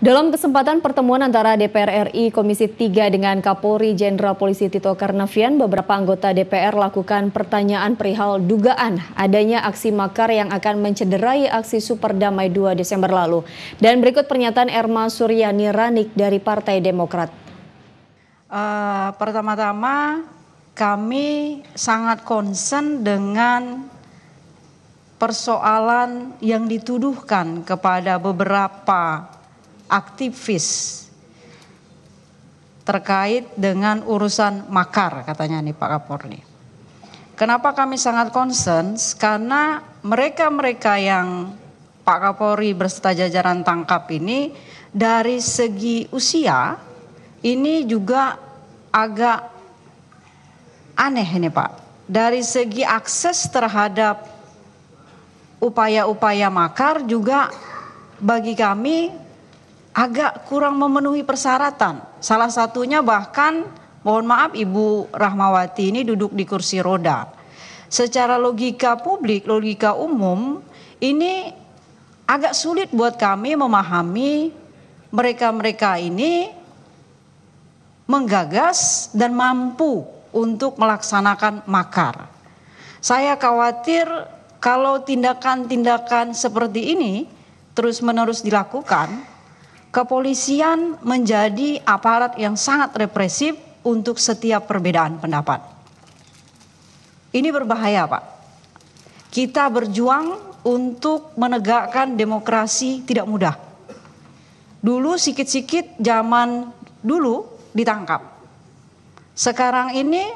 Dalam kesempatan pertemuan antara DPR RI Komisi 3 dengan Kapolri Jenderal Polisi Tito Karnavian, beberapa anggota DPR lakukan pertanyaan perihal dugaan adanya aksi makar yang akan mencederai aksi Super Damai 2 Desember lalu. Dan berikut pernyataan Erma Suryani Ranik dari Partai Demokrat. Uh, Pertama-tama kami sangat concern dengan persoalan yang dituduhkan kepada beberapa aktivis terkait dengan urusan makar katanya nih Pak Kapolri. Kenapa kami sangat concern? Karena mereka-mereka yang Pak Kapolri berserta jajaran tangkap ini dari segi usia ini juga agak aneh ini Pak. Dari segi akses terhadap upaya-upaya makar juga bagi kami agak kurang memenuhi persyaratan. Salah satunya bahkan mohon maaf Ibu Rahmawati ini duduk di kursi roda. Secara logika publik, logika umum ini agak sulit buat kami memahami mereka-mereka ini menggagas dan mampu untuk melaksanakan makar. Saya khawatir kalau tindakan-tindakan seperti ini terus-menerus dilakukan, kepolisian menjadi aparat yang sangat represif untuk setiap perbedaan pendapat. Ini berbahaya, Pak. Kita berjuang untuk menegakkan demokrasi tidak mudah. Dulu sikit-sikit zaman dulu ditangkap. Sekarang ini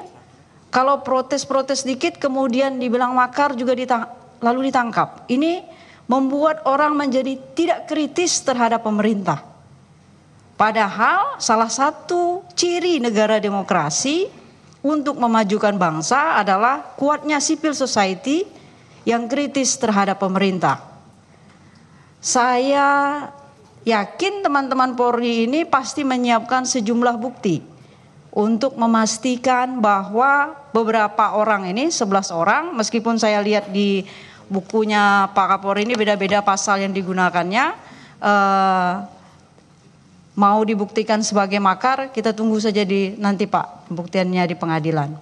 kalau protes-protes dikit kemudian dibilang makar juga ditang lalu ditangkap. Ini membuat orang menjadi tidak kritis terhadap pemerintah. Padahal salah satu ciri negara demokrasi untuk memajukan bangsa adalah kuatnya civil society yang kritis terhadap pemerintah. Saya yakin teman-teman Polri ini pasti menyiapkan sejumlah bukti untuk memastikan bahwa beberapa orang ini 11 orang meskipun saya lihat di bukunya Pak Kapolri ini beda-beda pasal yang digunakannya. Eh, mau dibuktikan sebagai makar, kita tunggu saja di nanti Pak pembuktiannya di pengadilan.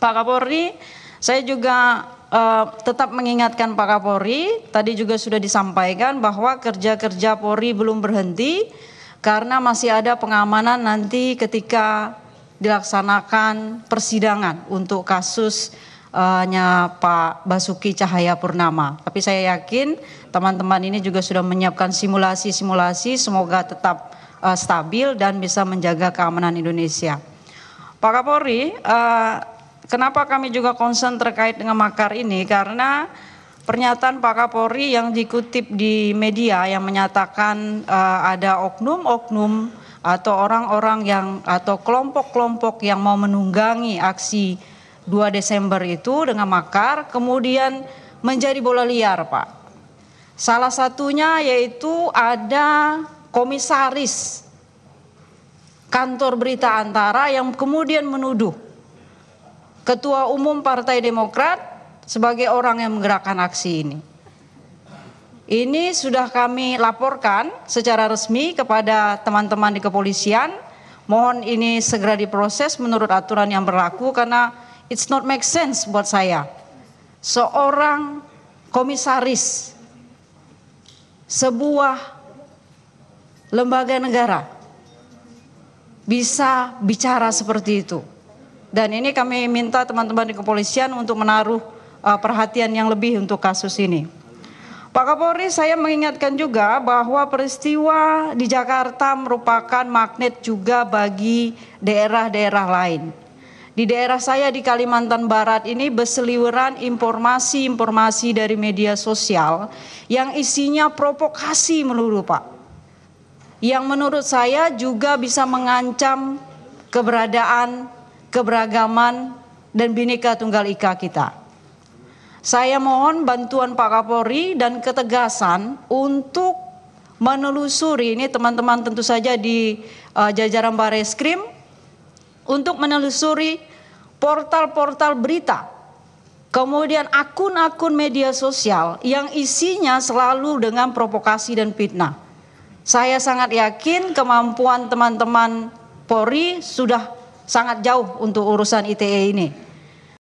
Pak Kapolri, saya juga eh, tetap mengingatkan Pak Kapolri, tadi juga sudah disampaikan bahwa kerja-kerja Polri belum berhenti karena masih ada pengamanan nanti ketika dilaksanakan persidangan untuk kasus nya Pak Basuki Cahaya Purnama. Tapi saya yakin teman-teman ini juga sudah menyiapkan simulasi-simulasi semoga tetap uh, stabil dan bisa menjaga keamanan Indonesia. Pak Kapolri, uh, kenapa kami juga concern terkait dengan makar ini karena pernyataan Pak Kapolri yang dikutip di media yang menyatakan uh, ada oknum-oknum atau orang-orang yang atau kelompok-kelompok yang mau menunggangi aksi 2 Desember itu dengan makar kemudian menjadi bola liar Pak. Salah satunya yaitu ada komisaris kantor berita antara yang kemudian menuduh ketua umum Partai Demokrat sebagai orang yang menggerakkan aksi ini. Ini sudah kami laporkan secara resmi kepada teman-teman di kepolisian. Mohon ini segera diproses menurut aturan yang berlaku karena it's not make sense buat saya. Seorang komisaris sebuah lembaga negara bisa bicara seperti itu. Dan ini kami minta teman-teman di kepolisian untuk menaruh uh, perhatian yang lebih untuk kasus ini. Pak Kapolri, saya mengingatkan juga bahwa peristiwa di Jakarta merupakan magnet juga bagi daerah-daerah lain. Di daerah saya di Kalimantan Barat ini berseliweran informasi-informasi dari media sosial yang isinya provokasi melulu, Pak. Yang menurut saya juga bisa mengancam keberadaan, keberagaman, dan bineka tunggal ika kita. Saya mohon bantuan Pak Kapolri dan ketegasan untuk menelusuri ini teman-teman tentu saja di uh, jajaran Bareskrim untuk menelusuri portal-portal berita, kemudian akun-akun media sosial yang isinya selalu dengan provokasi dan fitnah. Saya sangat yakin kemampuan teman-teman Polri sudah sangat jauh untuk urusan ITE ini.